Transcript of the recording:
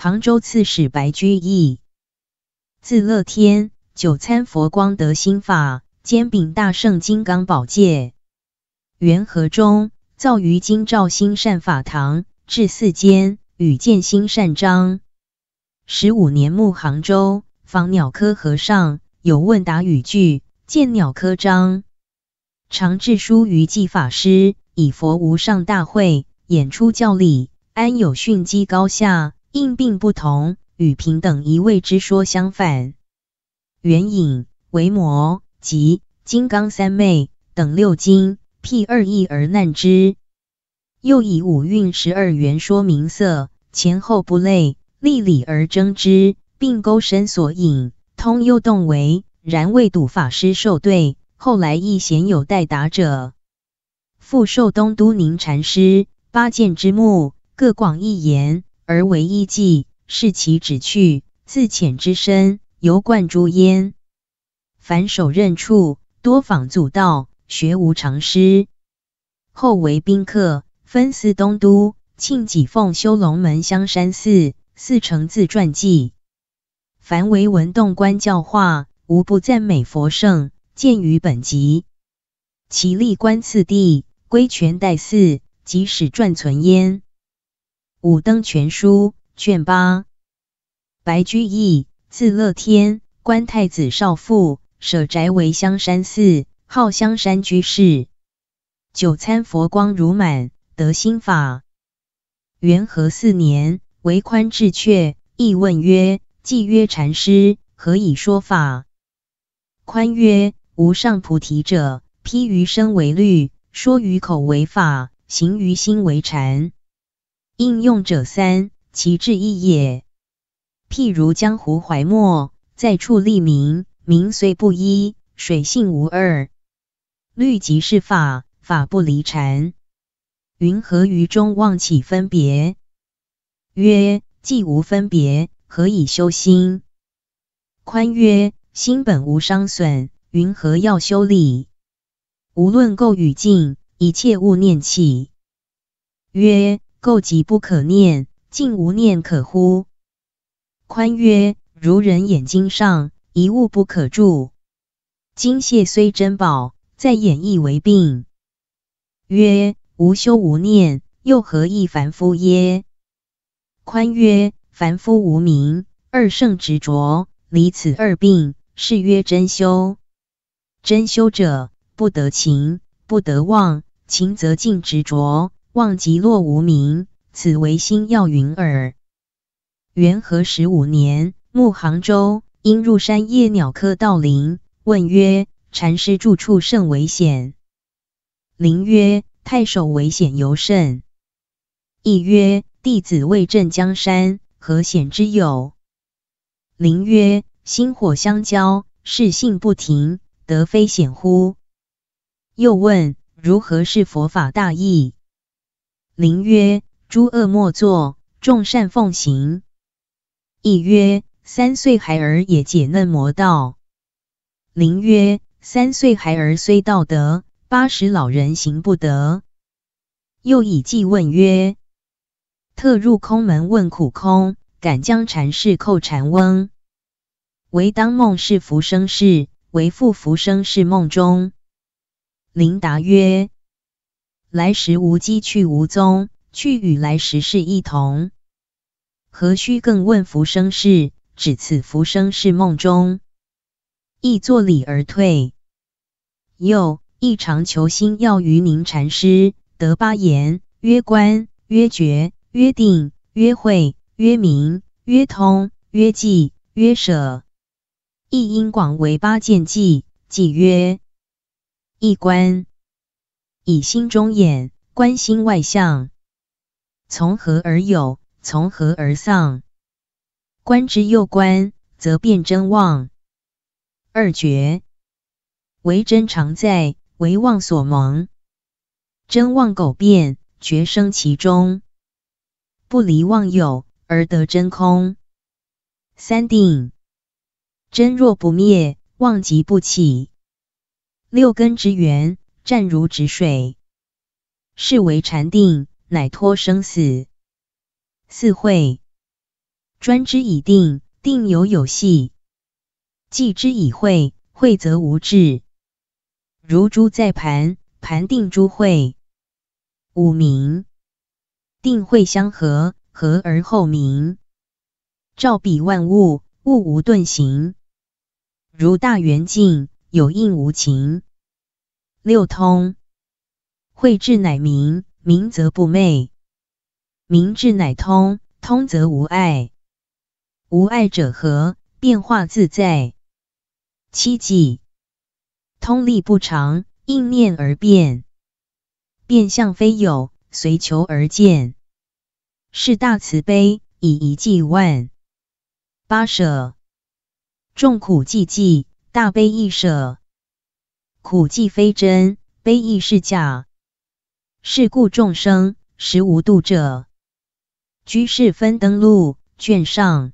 杭州刺史白居易，字乐天，九参佛光德心法，兼秉大圣金刚宝戒。元和中，造于京兆兴善法堂至四间，与建兴善章。十五年暮，杭州访鸟科和尚，有问答语句，见鸟科章。常致书于寂法师，以佛无上大会，演出教理，安有训机高下？应病不同，与平等一味之说相反。元引为魔及金刚三昧等六经，辟二义而难之。又以五蕴十二缘说明色，前后不类，立理而争之，并勾身所隐，通幽洞为然未睹法师受对，后来亦鲜有代答者。复受东都宁禅师八剑之目，各广一言。而为一迹，视其旨去，自浅之深，犹贯诸焉。凡首任处，多访祖道，学无常师。后为宾客，分司东都，庆己奉修龙门香山寺，四成自传记。凡为文动观教化，无不赞美佛圣，见于本集。其立官次第，归权代祀，即使传存焉。《五灯全书》卷八，白居易，字乐天，官太子少傅，舍宅为香山寺，号香山居士。久参佛光如满，得心法。元和四年，为宽至阙，亦问曰：“既曰禅师，何以说法？”宽曰：“无上菩提者，披于身为律，说于口为法，行于心为禅。”应用者三，其志异也。譬如江湖怀墨，在处立名，名虽不一，水性无二。律即是法，法不离禅。云何于中妄起分别？曰：既无分别，何以修心？宽曰：心本无伤损，云何要修利？无论垢与净，一切勿念起。曰。垢极不可念，竟无念可乎？宽曰：如人眼睛上一物不可著。金屑虽珍宝，在眼亦为病。曰：无修无念，又何异凡夫耶？宽曰：凡夫无名，二圣执着，离此二病，是曰真修。真修者，不得情，不得妄，情则尽执着。望极落无名，此为心要云耳。元和十五年，牧杭州，因入山夜，鸟客到林，问曰：“禅师住处甚危险。”林曰：“太守危险尤甚。”亦曰：“弟子为镇江山，何险之有？”林曰：“心火相交，事性不停，得非险乎？”又问：“如何是佛法大意？”灵曰：“诸恶莫作，众善奉行。”亦曰：“三岁孩儿也解嫩魔道。”灵曰：“三岁孩儿虽道德，八十老人行不得。”又以偈问曰：“特入空门问苦空，敢将禅事扣禅翁。唯当梦是浮生事，唯负浮生是梦中。”灵答曰。来时无迹，去无踪。去与来时是一同，何须更问浮生事？只此浮生是梦中。亦作礼而退。又一常求心要于明禅师得八言：曰观、曰觉、曰定、曰会、曰明、曰通、曰寂、曰舍。亦因广为八见记，记曰：一观。以心中眼观心外相，从何而有？从何而丧？观之又观，则变真妄。二觉为真常在，为妄所蒙。真妄苟辨，觉生其中，不离妄有而得真空。三定真若不灭，妄即不起。六根之源。湛如止水，是为禅定，乃脱生死。四会专之以定，定有有戏；记之以会，会则无滞。如珠在盘，盘定珠会。五明，定会相合，合而后明。照彼万物，物无遁形。如大圆镜，有应无情。六通，慧智乃明，明则不昧；明智乃通，通则无碍。无碍者何？变化自在。七记，通力不长，应念而变；变相非有，随求而见。是大慈悲，以一记万。八舍，众苦寂寂，大悲亦舍。苦既非真，悲亦是假。是故众生实无度者。居士分登录卷上。